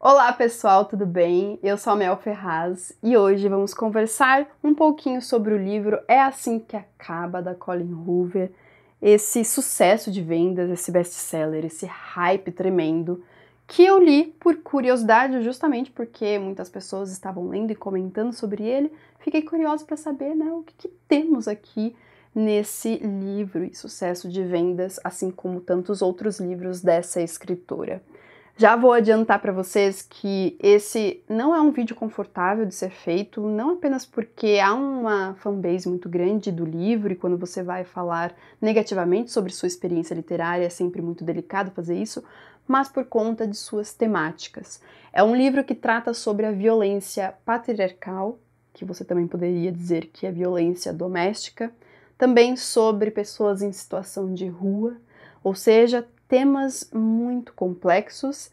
Olá pessoal, tudo bem? Eu sou a Mel Ferraz e hoje vamos conversar um pouquinho sobre o livro É Assim Que Acaba, da Colin Hoover, esse sucesso de vendas, esse best-seller, esse hype tremendo que eu li por curiosidade, justamente porque muitas pessoas estavam lendo e comentando sobre ele. Fiquei curiosa para saber né, o que, que, temos aqui nesse livro e sucesso de vendas, assim como tantos outros livros dessa escritora. Já vou adiantar para vocês que esse não é um vídeo confortável de ser feito, não apenas porque há uma fanbase muito grande do livro e quando você vai falar negativamente sobre sua experiência literária é sempre muito delicado fazer isso, mas por conta de suas temáticas. É um livro que trata sobre a violência patriarcal, que você também poderia dizer que é violência doméstica, também sobre pessoas em situação de rua, ou seja, temas muito complexos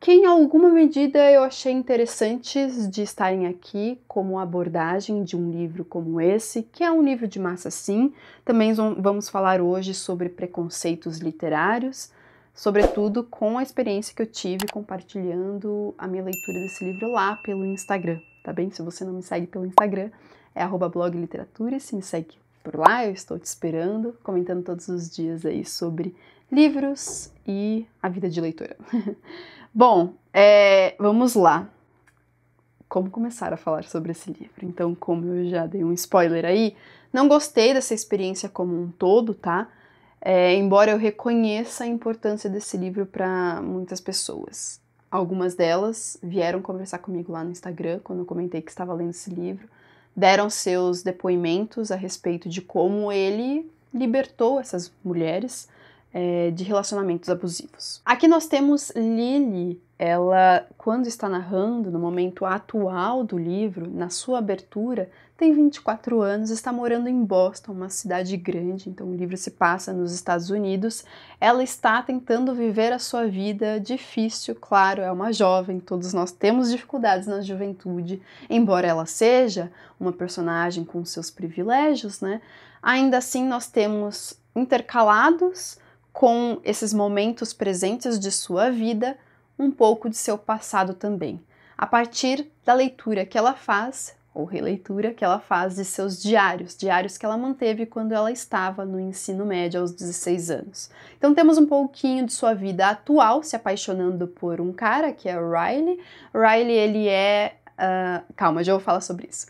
que em alguma medida eu achei interessantes de estarem aqui como abordagem de um livro como esse, que é um livro de massa sim. Também vamos falar hoje sobre preconceitos literários, sobretudo com a experiência que eu tive compartilhando a minha leitura desse livro lá pelo Instagram, tá bem? Se você não me segue pelo Instagram, é blogliteratura e se me segue por lá, eu estou te esperando, comentando todos os dias aí sobre livros e a vida de leitora. Bom, é, vamos lá. Como começar a falar sobre esse livro? Então, como eu já dei um spoiler aí, não gostei dessa experiência como um todo, tá? É, embora eu reconheça a importância desse livro para muitas pessoas. Algumas delas vieram conversar comigo lá no Instagram, quando eu comentei que estava lendo esse livro, deram seus depoimentos a respeito de como ele libertou essas mulheres é, de relacionamentos abusivos. Aqui nós temos Lily, ela, quando está narrando, no momento atual do livro, na sua abertura, tem 24 anos, está morando em Boston, uma cidade grande, então o livro se passa nos Estados Unidos. Ela está tentando viver a sua vida difícil, claro, é uma jovem, todos nós temos dificuldades na juventude, embora ela seja uma personagem com seus privilégios, né? Ainda assim, nós temos intercalados com esses momentos presentes de sua vida, um pouco de seu passado também, a partir da leitura que ela faz, ou releitura que ela faz de seus diários, diários que ela manteve quando ela estava no ensino médio aos 16 anos. Então temos um pouquinho de sua vida atual se apaixonando por um cara que é o Riley. Riley ele é Uh, calma, já vou falar sobre isso.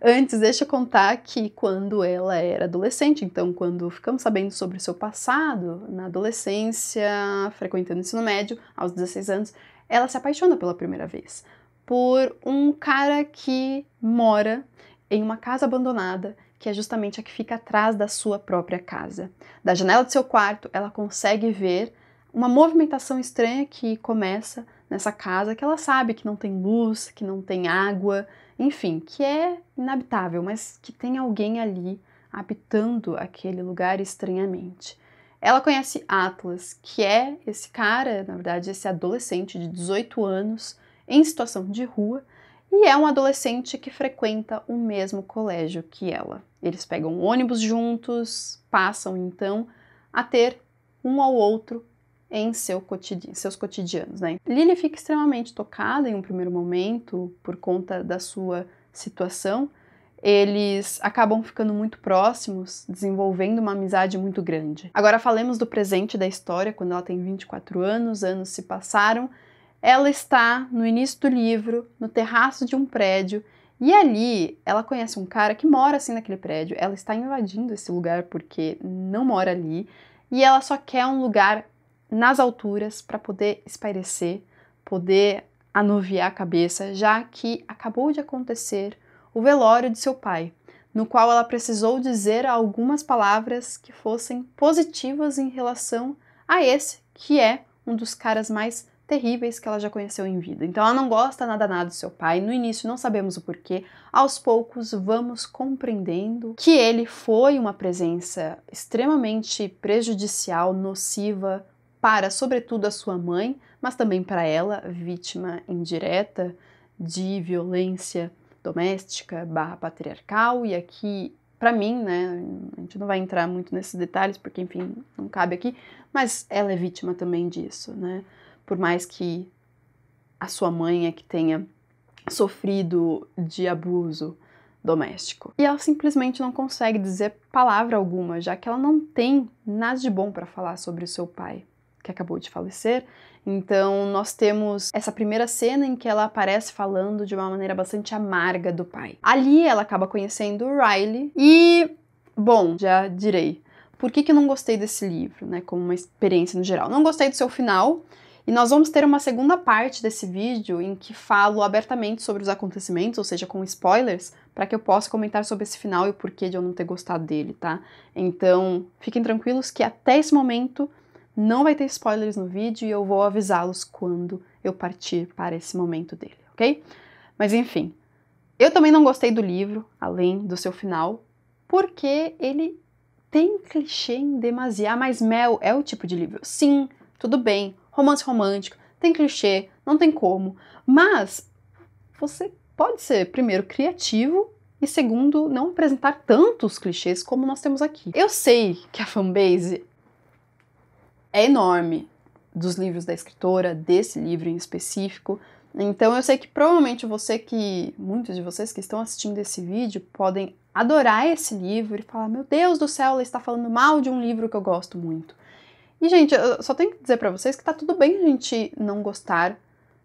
Antes, deixa eu contar que quando ela era adolescente, então quando ficamos sabendo sobre o seu passado na adolescência, frequentando o ensino médio, aos 16 anos, ela se apaixona pela primeira vez por um cara que mora em uma casa abandonada, que é justamente a que fica atrás da sua própria casa. Da janela do seu quarto, ela consegue ver uma movimentação estranha que começa nessa casa que ela sabe que não tem luz, que não tem água, enfim, que é inabitável, mas que tem alguém ali habitando aquele lugar estranhamente. Ela conhece Atlas, que é esse cara, na verdade, esse adolescente de 18 anos em situação de rua, e é um adolescente que frequenta o mesmo colégio que ela. Eles pegam ônibus juntos, passam então a ter um ao outro em seu cotid... seus cotidianos. Né? Lily fica extremamente tocada em um primeiro momento por conta da sua situação. Eles acabam ficando muito próximos, desenvolvendo uma amizade muito grande. Agora falemos do presente da história, quando ela tem 24 anos, anos se passaram. Ela está no início do livro, no terraço de um prédio, e ali ela conhece um cara que mora assim naquele prédio. Ela está invadindo esse lugar porque não mora ali e ela só quer um lugar nas alturas para poder espairecer, poder anuviar a cabeça, já que acabou de acontecer o velório de seu pai, no qual ela precisou dizer algumas palavras que fossem positivas em relação a esse, que é um dos caras mais terríveis que ela já conheceu em vida. Então ela não gosta nada nada do seu pai, no início não sabemos o porquê, aos poucos vamos compreendendo que ele foi uma presença extremamente prejudicial, nociva, para, sobretudo, a sua mãe, mas também para ela, vítima indireta de violência doméstica barra patriarcal. E aqui, para mim, né, a gente não vai entrar muito nesses detalhes, porque, enfim, não cabe aqui, mas ela é vítima também disso, né? Por mais que a sua mãe é que tenha sofrido de abuso doméstico. E ela simplesmente não consegue dizer palavra alguma, já que ela não tem nada de bom para falar sobre o seu pai que acabou de falecer. Então, nós temos essa primeira cena em que ela aparece falando de uma maneira bastante amarga do pai. Ali ela acaba conhecendo o Riley e, bom, já direi. Por que, que eu não gostei desse livro, né? Como uma experiência no geral. Não gostei do seu final, e nós vamos ter uma segunda parte desse vídeo em que falo abertamente sobre os acontecimentos, ou seja, com spoilers, para que eu possa comentar sobre esse final e o porquê de eu não ter gostado dele, tá? Então, fiquem tranquilos que até esse momento não vai ter spoilers no vídeo e eu vou avisá-los quando eu partir para esse momento dele, ok? Mas enfim, eu também não gostei do livro, além do seu final, porque ele tem clichê em Ah, mas Mel é o tipo de livro. Sim, tudo bem, romance romântico, tem clichê, não tem como, mas você pode ser, primeiro, criativo e segundo, não apresentar tantos clichês como nós temos aqui. Eu sei que a fanbase é enorme dos livros da escritora, desse livro em específico. Então eu sei que provavelmente você que muitos de vocês que estão assistindo esse vídeo podem adorar esse livro e falar: "Meu Deus do céu, ela está falando mal de um livro que eu gosto muito". E gente, eu só tenho que dizer para vocês que tá tudo bem a gente não gostar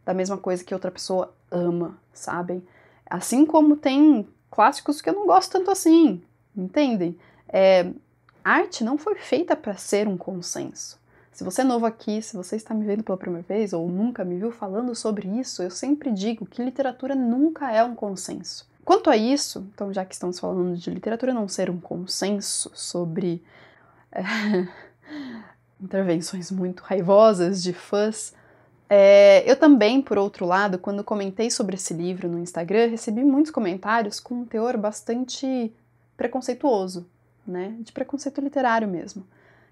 da mesma coisa que outra pessoa ama, sabem? Assim como tem clássicos que eu não gosto tanto assim, entendem? É, arte não foi feita para ser um consenso. Se você é novo aqui, se você está me vendo pela primeira vez ou nunca me viu falando sobre isso, eu sempre digo que literatura nunca é um consenso. Quanto a isso, então já que estamos falando de literatura não ser um consenso sobre é, intervenções muito raivosas de fãs, é, eu também, por outro lado, quando comentei sobre esse livro no Instagram, recebi muitos comentários com um teor bastante preconceituoso, né? De preconceito literário mesmo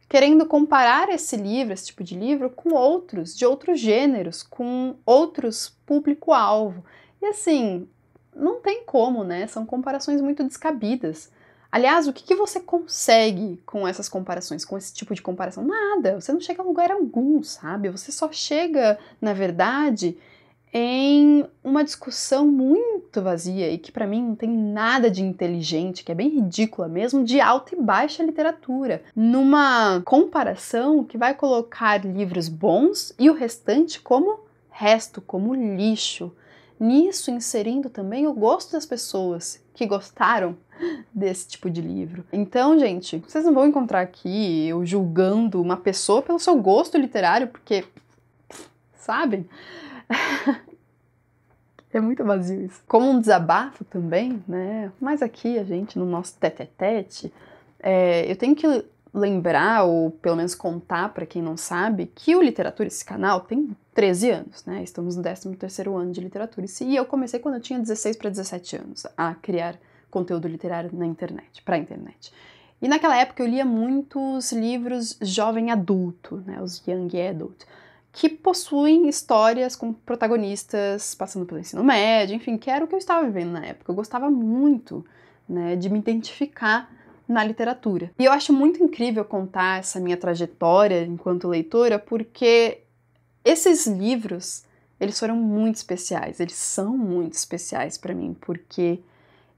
querendo comparar esse livro, esse tipo de livro, com outros, de outros gêneros, com outros público-alvo. E assim, não tem como, né? São comparações muito descabidas. Aliás, o que, que você consegue com essas comparações, com esse tipo de comparação? Nada, você não chega a lugar algum, sabe? Você só chega, na verdade, em uma discussão muito vazia e que para mim não tem nada de inteligente, que é bem ridícula mesmo, de alta e baixa literatura, numa comparação que vai colocar livros bons e o restante como resto, como lixo. Nisso inserindo também o gosto das pessoas que gostaram desse tipo de livro. Então, gente, vocês não vão encontrar aqui eu julgando uma pessoa pelo seu gosto literário, porque sabem? É muito vazio isso. Como um desabafo também, né? Mas aqui a gente, no nosso tete-tete, é, eu tenho que lembrar, ou pelo menos contar para quem não sabe, que o Literatura, esse canal, tem 13 anos, né? Estamos no 13 ano de Literatura. E eu comecei quando eu tinha 16 para 17 anos, a criar conteúdo literário na internet, para a internet. E naquela época eu lia muitos livros jovem adulto, né? Os young adult que possuem histórias com protagonistas passando pelo ensino médio, enfim, que era o que eu estava vivendo na época. Eu gostava muito né, de me identificar na literatura. E eu acho muito incrível contar essa minha trajetória enquanto leitora, porque esses livros, eles foram muito especiais, eles são muito especiais para mim, porque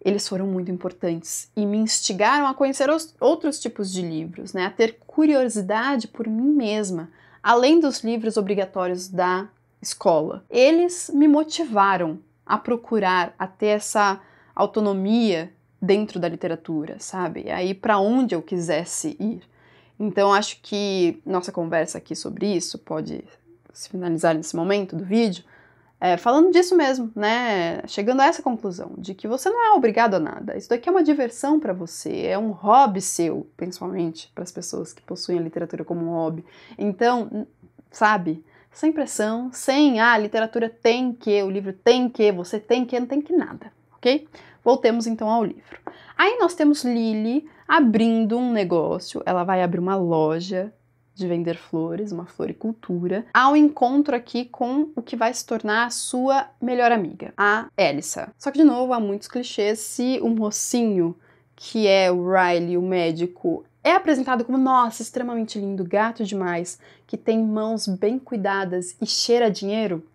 eles foram muito importantes e me instigaram a conhecer os outros tipos de livros, né, a ter curiosidade por mim mesma, além dos livros obrigatórios da escola. Eles me motivaram a procurar, a ter essa autonomia dentro da literatura, sabe? Aí para onde eu quisesse ir. Então acho que nossa conversa aqui sobre isso pode se finalizar nesse momento do vídeo, é, falando disso mesmo, né? Chegando a essa conclusão de que você não é obrigado a nada. Isso daqui é uma diversão para você, é um hobby seu, principalmente para as pessoas que possuem a literatura como um hobby. Então, sabe? Sem pressão, sem ah, a literatura tem que, o livro tem que, você tem que, não tem que nada, ok? Voltemos então ao livro. Aí nós temos Lily abrindo um negócio, ela vai abrir uma loja de vender flores, uma floricultura, ao encontro aqui com o que vai se tornar a sua melhor amiga, a Elissa. Só que, de novo, há muitos clichês. Se o mocinho, que é o Riley, o médico, é apresentado como, nossa, extremamente lindo, gato demais, que tem mãos bem cuidadas e cheira dinheiro.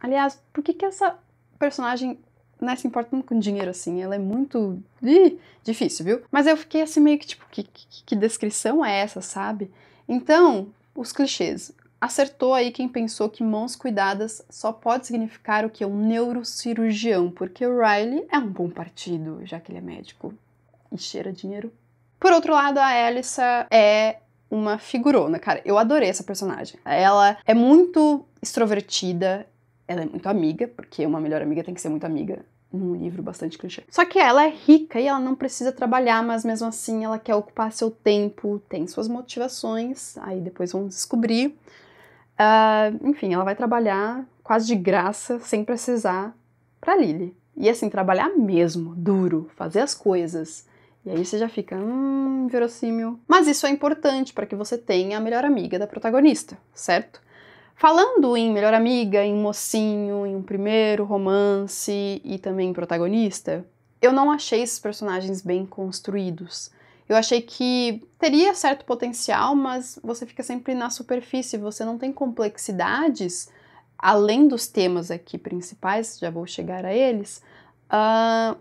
Aliás, por que, que essa personagem né, se tanto com dinheiro assim, ela é muito Ih, difícil, viu? Mas eu fiquei assim meio que tipo, que, que, que descrição é essa, sabe? Então, os clichês. Acertou aí quem pensou que mãos cuidadas só pode significar o que é um neurocirurgião, porque o Riley é um bom partido, já que ele é médico e cheira dinheiro. Por outro lado, a Alissa é uma figurona, cara. Eu adorei essa personagem. Ela é muito extrovertida, ela é muito amiga, porque uma melhor amiga tem que ser muito amiga num livro bastante clichê. Só que ela é rica e ela não precisa trabalhar, mas mesmo assim ela quer ocupar seu tempo, tem suas motivações, aí depois vamos descobrir. Uh, enfim, ela vai trabalhar quase de graça, sem precisar, para Lily. E assim, trabalhar mesmo, duro, fazer as coisas. E aí você já fica, hum, verossímil. Mas isso é importante para que você tenha a melhor amiga da protagonista, certo? Falando em melhor amiga, em mocinho, em um primeiro romance e também protagonista, eu não achei esses personagens bem construídos. Eu achei que teria certo potencial, mas você fica sempre na superfície, você não tem complexidades além dos temas aqui principais, já vou chegar a eles, uh, ah,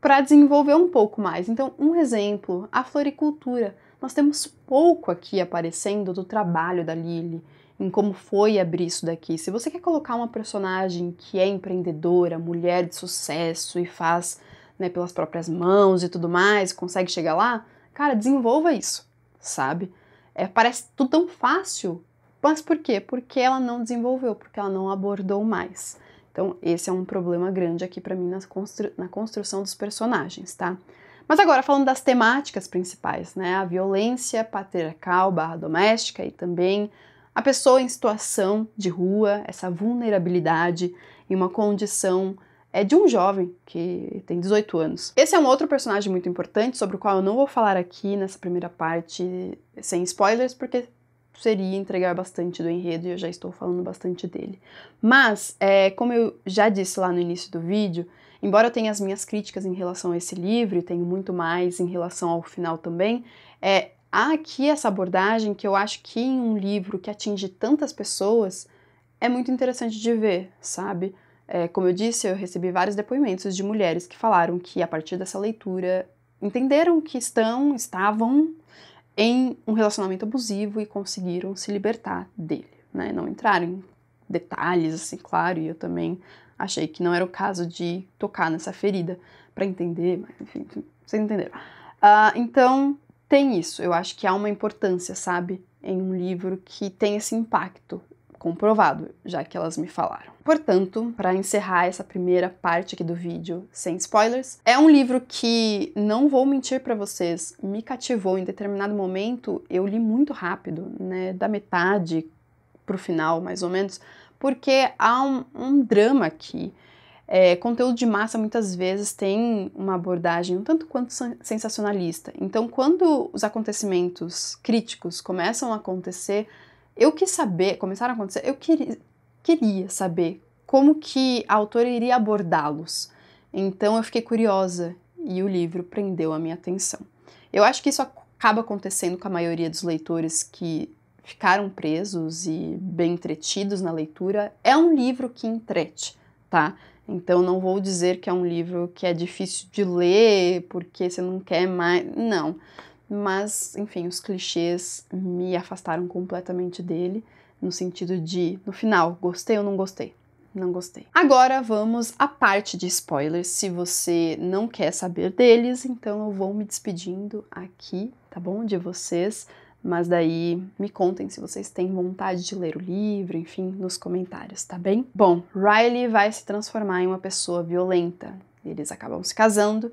para desenvolver um pouco mais. Então, um exemplo, a floricultura. Nós temos pouco aqui aparecendo do trabalho da Lily em como foi abrir isso daqui. Se você quer colocar uma personagem que é empreendedora, mulher de sucesso e faz né, pelas próprias mãos e tudo mais, consegue chegar lá, cara, desenvolva isso, sabe? É, parece tudo tão fácil, mas por quê? Porque ela não desenvolveu, porque ela não abordou mais. Então, esse é um problema grande aqui para mim constru na construção dos personagens, tá? Mas agora, falando das temáticas principais, né? A violência patriarcal barra doméstica e também a pessoa em situação de rua, essa vulnerabilidade e uma condição é de um jovem que tem 18 anos. Esse é um outro personagem muito importante sobre o qual eu não vou falar aqui nessa primeira parte sem spoilers, porque seria entregar bastante do enredo e eu já estou falando bastante dele. Mas, é, como eu já disse lá no início do vídeo, embora eu tenha as minhas críticas em relação a esse livro e tenho muito mais em relação ao final também, é, Há aqui essa abordagem que eu acho que em um livro que atinge tantas pessoas é muito interessante de ver, sabe? É, como eu disse, eu recebi vários depoimentos de mulheres que falaram que a partir dessa leitura entenderam que estão, estavam em um relacionamento abusivo e conseguiram se libertar dele, né? Não entraram em detalhes, assim, claro, e eu também achei que não era o caso de tocar nessa ferida para entender, mas enfim, vocês entenderam. Uh, então, tem isso. Eu acho que há uma importância, sabe? Em um livro que tem esse impacto comprovado, já que elas me falaram. Portanto, para encerrar essa primeira parte aqui do vídeo, sem spoilers, é um livro que não vou mentir para vocês, me cativou em determinado momento, eu li muito rápido, né, da metade pro final, mais ou menos, porque há um, um drama aqui é, conteúdo de massa muitas vezes tem uma abordagem um tanto quanto sensacionalista. Então, quando os acontecimentos críticos começam a acontecer, eu quis saber, começaram a acontecer, eu queria, queria saber como que a autora iria abordá-los. Então, eu fiquei curiosa e o livro prendeu a minha atenção. Eu acho que isso acaba acontecendo com a maioria dos leitores que ficaram presos e bem entretidos na leitura. É um livro que entrete, tá? Então não vou dizer que é um livro que é difícil de ler porque você não quer mais, não. Mas, enfim, os clichês me afastaram completamente dele, no sentido de, no final, gostei ou não gostei? Não gostei. Agora vamos à parte de spoilers. Se você não quer saber deles, então eu vou me despedindo aqui, tá bom? De vocês mas daí me contem se vocês têm vontade de ler o livro, enfim, nos comentários, tá bem? Bom, Riley vai se transformar em uma pessoa violenta. Eles acabam se casando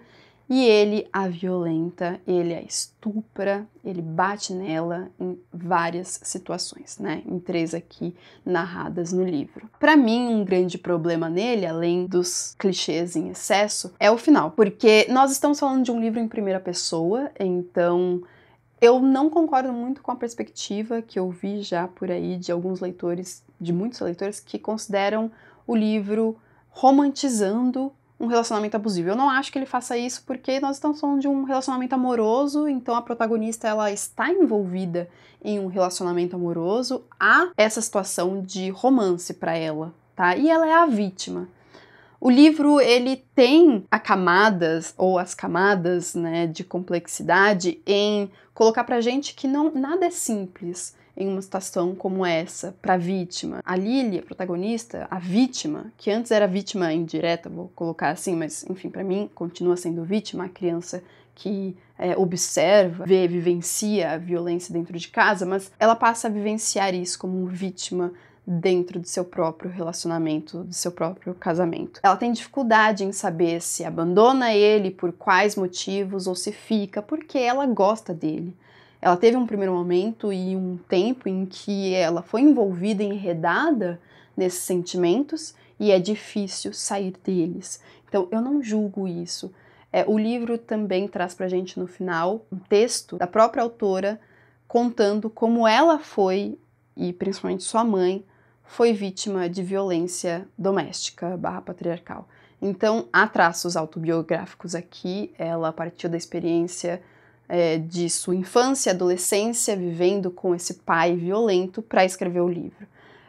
e ele a violenta, ele a estupra, ele bate nela em várias situações, né? Em três aqui narradas no livro. Para mim, um grande problema nele, além dos clichês em excesso, é o final, porque nós estamos falando de um livro em primeira pessoa, então eu não concordo muito com a perspectiva que eu vi já por aí de alguns leitores, de muitos leitores, que consideram o livro romantizando um relacionamento abusivo. Eu não acho que ele faça isso porque nós estamos falando de um relacionamento amoroso, então a protagonista ela está envolvida em um relacionamento amoroso, há essa situação de romance para ela, tá? E ela é a vítima. O livro ele tem as camadas ou as camadas, né, de complexidade em colocar pra gente que não nada é simples em uma situação como essa para a vítima. A Lily, a protagonista, a vítima, que antes era vítima indireta, vou colocar assim, mas enfim, para mim continua sendo vítima, a criança que é, observa, vê, vivencia a violência dentro de casa, mas ela passa a vivenciar isso como vítima dentro do seu próprio relacionamento, do seu próprio casamento. Ela tem dificuldade em saber se abandona ele por quais motivos ou se fica porque ela gosta dele. Ela teve um primeiro momento e um tempo em que ela foi envolvida, enredada nesses sentimentos e é difícil sair deles. Então eu não julgo isso. É, o livro também traz pra gente no final um texto da própria autora contando como ela foi e principalmente sua mãe foi vítima de violência doméstica barra patriarcal. Então, há traços autobiográficos aqui, ela partiu da experiência é, de sua infância, adolescência, vivendo com esse pai violento para escrever o livro.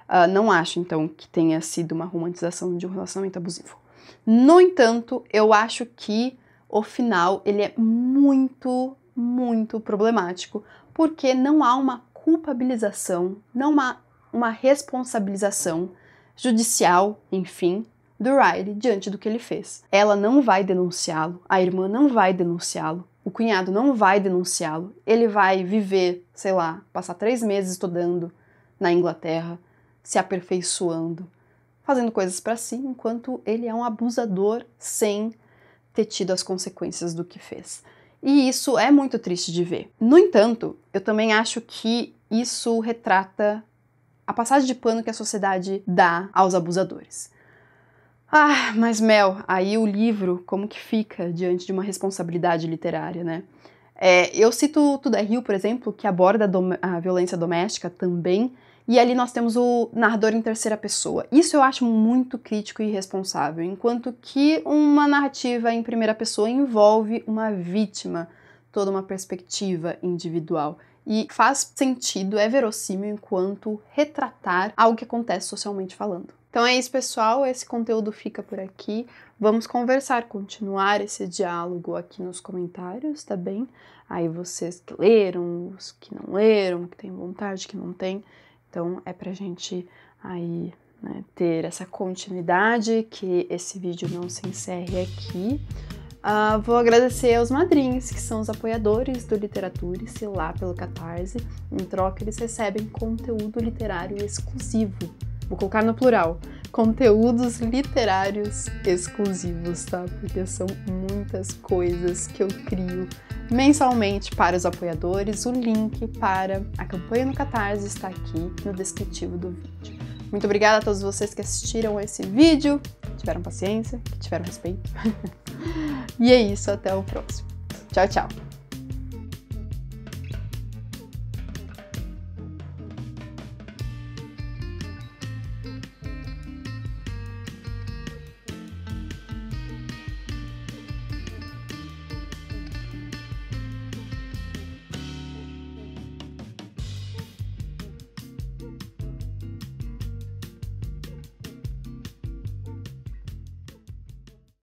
Uh, não acho, então, que tenha sido uma romantização de um relacionamento abusivo. No entanto, eu acho que o final ele é muito, muito problemático, porque não há uma culpabilização, não há uma responsabilização judicial, enfim, do Riley diante do que ele fez. Ela não vai denunciá-lo, a irmã não vai denunciá-lo, o cunhado não vai denunciá-lo. Ele vai viver, sei lá, passar três meses estudando na Inglaterra, se aperfeiçoando, fazendo coisas para si, enquanto ele é um abusador sem ter tido as consequências do que fez. E isso é muito triste de ver. No entanto, eu também acho que isso retrata a passagem de pano que a sociedade dá aos abusadores. Ah, mas Mel, aí o livro como que fica diante de uma responsabilidade literária, né? É, eu cito Tudo é Rio, por exemplo, que aborda a, dom a violência doméstica também, e ali nós temos o narrador em terceira pessoa. Isso eu acho muito crítico e irresponsável, enquanto que uma narrativa em primeira pessoa envolve uma vítima, toda uma perspectiva individual e faz sentido, é verossímil enquanto retratar algo que acontece socialmente falando. Então é isso, pessoal. Esse conteúdo fica por aqui. Vamos conversar, continuar esse diálogo aqui nos comentários, tá bem? Aí vocês que leram, os que não leram, que tem vontade, que não tem. Então é pra gente aí né, ter essa continuidade, que esse vídeo não se encerre aqui. Uh, vou agradecer aos madrinhos, que são os apoiadores do Literatura e lá pelo Catarse. Em troca, eles recebem conteúdo literário exclusivo. Vou colocar no plural. Conteúdos literários exclusivos, tá? Porque são muitas coisas que eu crio mensalmente para os apoiadores. O link para a campanha no Catarse está aqui no descritivo do vídeo. Muito obrigada a todos vocês que assistiram esse vídeo, que tiveram paciência, que tiveram respeito. E é isso, até o próximo. Tchau, tchau!